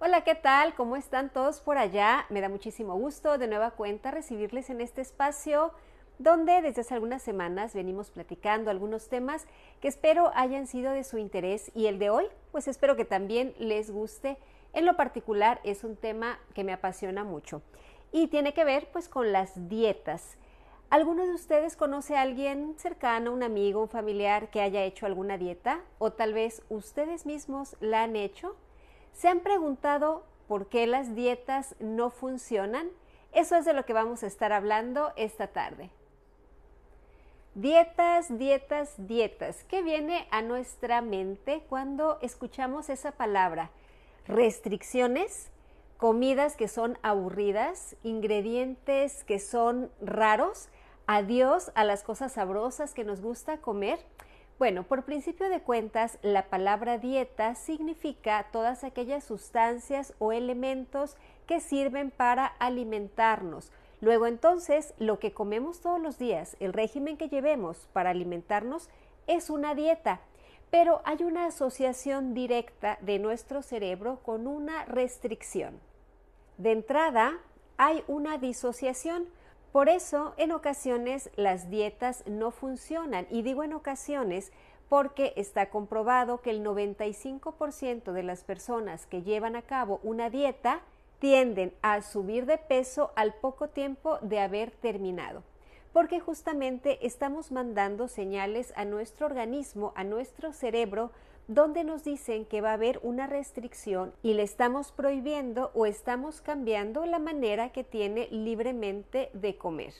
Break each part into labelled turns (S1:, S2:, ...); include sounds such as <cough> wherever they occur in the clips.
S1: Hola, ¿qué tal? ¿Cómo están todos por allá? Me da muchísimo gusto de nueva cuenta recibirles en este espacio donde desde hace algunas semanas venimos platicando algunos temas que espero hayan sido de su interés y el de hoy, pues espero que también les guste. En lo particular es un tema que me apasiona mucho y tiene que ver pues con las dietas. ¿Alguno de ustedes conoce a alguien cercano, un amigo, un familiar que haya hecho alguna dieta o tal vez ustedes mismos la han hecho? ¿Se han preguntado por qué las dietas no funcionan? Eso es de lo que vamos a estar hablando esta tarde. Dietas, dietas, dietas. ¿Qué viene a nuestra mente cuando escuchamos esa palabra? Restricciones, comidas que son aburridas, ingredientes que son raros, adiós a las cosas sabrosas que nos gusta comer. Bueno, por principio de cuentas, la palabra dieta significa todas aquellas sustancias o elementos que sirven para alimentarnos. Luego entonces, lo que comemos todos los días, el régimen que llevemos para alimentarnos, es una dieta. Pero hay una asociación directa de nuestro cerebro con una restricción. De entrada, hay una disociación por eso, en ocasiones las dietas no funcionan, y digo en ocasiones porque está comprobado que el 95% de las personas que llevan a cabo una dieta tienden a subir de peso al poco tiempo de haber terminado, porque justamente estamos mandando señales a nuestro organismo, a nuestro cerebro, donde nos dicen que va a haber una restricción y le estamos prohibiendo o estamos cambiando la manera que tiene libremente de comer.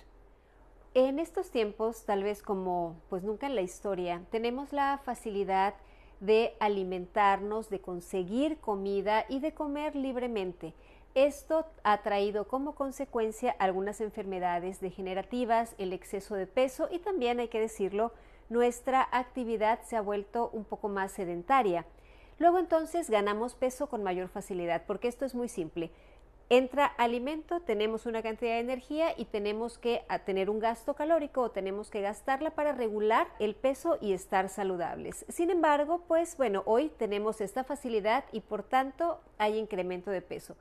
S1: En estos tiempos, tal vez como pues nunca en la historia, tenemos la facilidad de alimentarnos, de conseguir comida y de comer libremente. Esto ha traído como consecuencia algunas enfermedades degenerativas, el exceso de peso y también, hay que decirlo, nuestra actividad se ha vuelto un poco más sedentaria. Luego entonces ganamos peso con mayor facilidad, porque esto es muy simple. Entra alimento, tenemos una cantidad de energía y tenemos que tener un gasto calórico o tenemos que gastarla para regular el peso y estar saludables. Sin embargo, pues bueno, hoy tenemos esta facilidad y por tanto hay incremento de peso.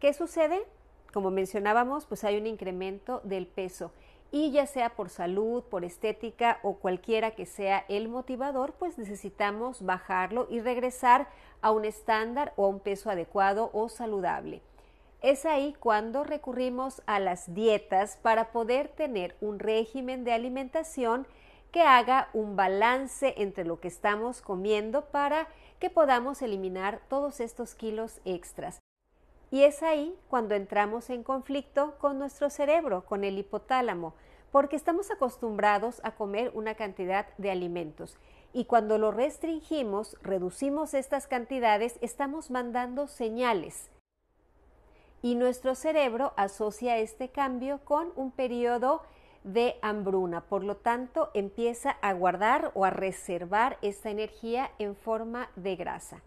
S1: ¿Qué sucede? Como mencionábamos, pues hay un incremento del peso y ya sea por salud, por estética o cualquiera que sea el motivador, pues necesitamos bajarlo y regresar a un estándar o a un peso adecuado o saludable. Es ahí cuando recurrimos a las dietas para poder tener un régimen de alimentación que haga un balance entre lo que estamos comiendo para que podamos eliminar todos estos kilos extras. Y es ahí cuando entramos en conflicto con nuestro cerebro, con el hipotálamo, porque estamos acostumbrados a comer una cantidad de alimentos. Y cuando lo restringimos, reducimos estas cantidades, estamos mandando señales. Y nuestro cerebro asocia este cambio con un periodo de hambruna. Por lo tanto, empieza a guardar o a reservar esta energía en forma de grasa.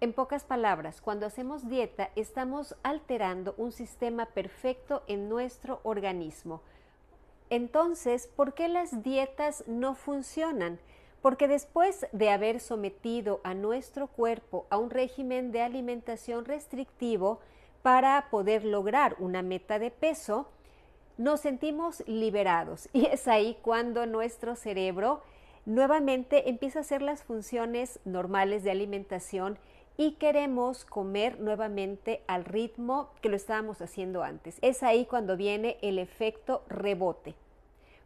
S1: En pocas palabras, cuando hacemos dieta estamos alterando un sistema perfecto en nuestro organismo. Entonces, ¿por qué las dietas no funcionan? Porque después de haber sometido a nuestro cuerpo a un régimen de alimentación restrictivo para poder lograr una meta de peso, nos sentimos liberados <laughs> y es ahí cuando nuestro cerebro nuevamente empieza a hacer las funciones normales de alimentación y queremos comer nuevamente al ritmo que lo estábamos haciendo antes. Es ahí cuando viene el efecto rebote.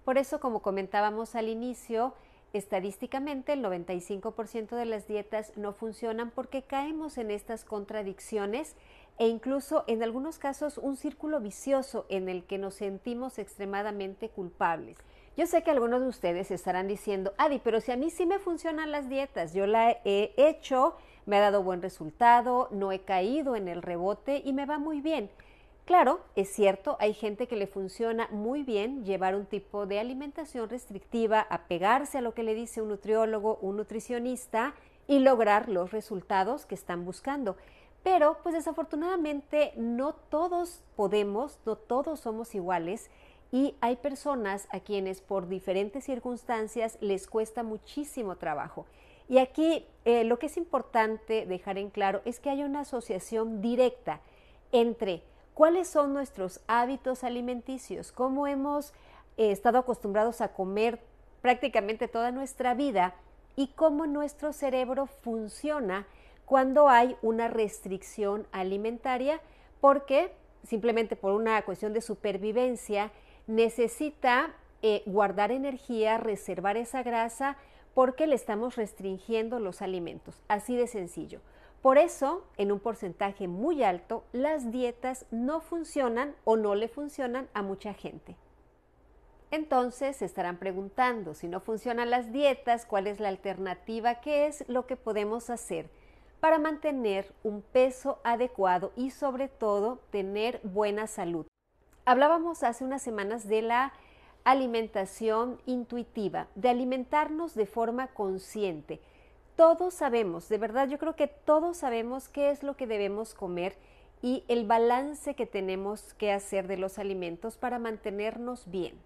S1: Por eso, como comentábamos al inicio, estadísticamente el 95% de las dietas no funcionan porque caemos en estas contradicciones e incluso en algunos casos un círculo vicioso en el que nos sentimos extremadamente culpables. Yo sé que algunos de ustedes estarán diciendo, Adi, pero si a mí sí me funcionan las dietas, yo la he hecho me ha dado buen resultado, no he caído en el rebote y me va muy bien. Claro, es cierto, hay gente que le funciona muy bien llevar un tipo de alimentación restrictiva, apegarse a lo que le dice un nutriólogo, un nutricionista y lograr los resultados que están buscando. Pero, pues desafortunadamente, no todos podemos, no todos somos iguales y hay personas a quienes por diferentes circunstancias les cuesta muchísimo trabajo. Y aquí eh, lo que es importante dejar en claro es que hay una asociación directa entre cuáles son nuestros hábitos alimenticios, cómo hemos eh, estado acostumbrados a comer prácticamente toda nuestra vida y cómo nuestro cerebro funciona cuando hay una restricción alimentaria, porque simplemente por una cuestión de supervivencia necesita eh, guardar energía, reservar esa grasa, porque le estamos restringiendo los alimentos. Así de sencillo. Por eso, en un porcentaje muy alto, las dietas no funcionan o no le funcionan a mucha gente. Entonces se estarán preguntando, si no funcionan las dietas, ¿cuál es la alternativa? ¿Qué es lo que podemos hacer para mantener un peso adecuado y sobre todo tener buena salud? Hablábamos hace unas semanas de la alimentación intuitiva, de alimentarnos de forma consciente. Todos sabemos, de verdad yo creo que todos sabemos qué es lo que debemos comer y el balance que tenemos que hacer de los alimentos para mantenernos bien.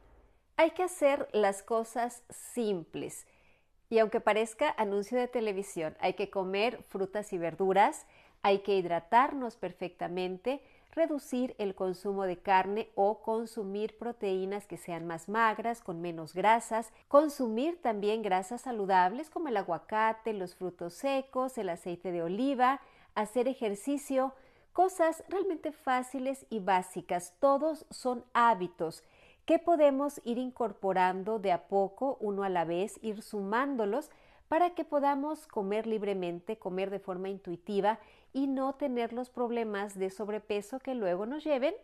S1: Hay que hacer las cosas simples. Y aunque parezca anuncio de televisión, hay que comer frutas y verduras, hay que hidratarnos perfectamente, reducir el consumo de carne o consumir proteínas que sean más magras, con menos grasas, consumir también grasas saludables como el aguacate, los frutos secos, el aceite de oliva, hacer ejercicio, cosas realmente fáciles y básicas. Todos son hábitos que podemos ir incorporando de a poco, uno a la vez, ir sumándolos para que podamos comer libremente, comer de forma intuitiva y no tener los problemas de sobrepeso que luego nos lleven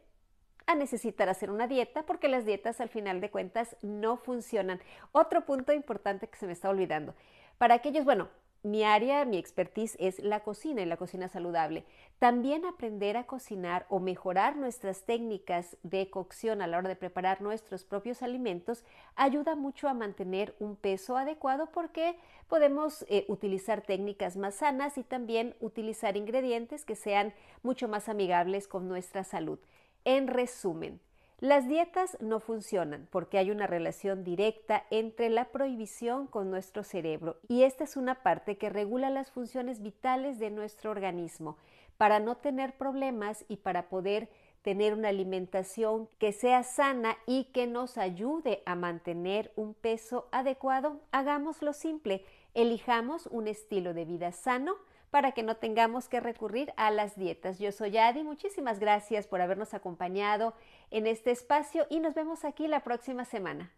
S1: a necesitar hacer una dieta porque las dietas al final de cuentas no funcionan. Otro punto importante que se me está olvidando. Para aquellos, bueno, mi área, mi expertise es la cocina y la cocina saludable. También aprender a cocinar o mejorar nuestras técnicas de cocción a la hora de preparar nuestros propios alimentos ayuda mucho a mantener un peso adecuado porque podemos eh, utilizar técnicas más sanas y también utilizar ingredientes que sean mucho más amigables con nuestra salud. En resumen, las dietas no funcionan porque hay una relación directa entre la prohibición con nuestro cerebro y esta es una parte que regula las funciones vitales de nuestro organismo para no tener problemas y para poder tener una alimentación que sea sana y que nos ayude a mantener un peso adecuado, hagamos lo simple, elijamos un estilo de vida sano, para que no tengamos que recurrir a las dietas. Yo soy Adi, muchísimas gracias por habernos acompañado en este espacio y nos vemos aquí la próxima semana.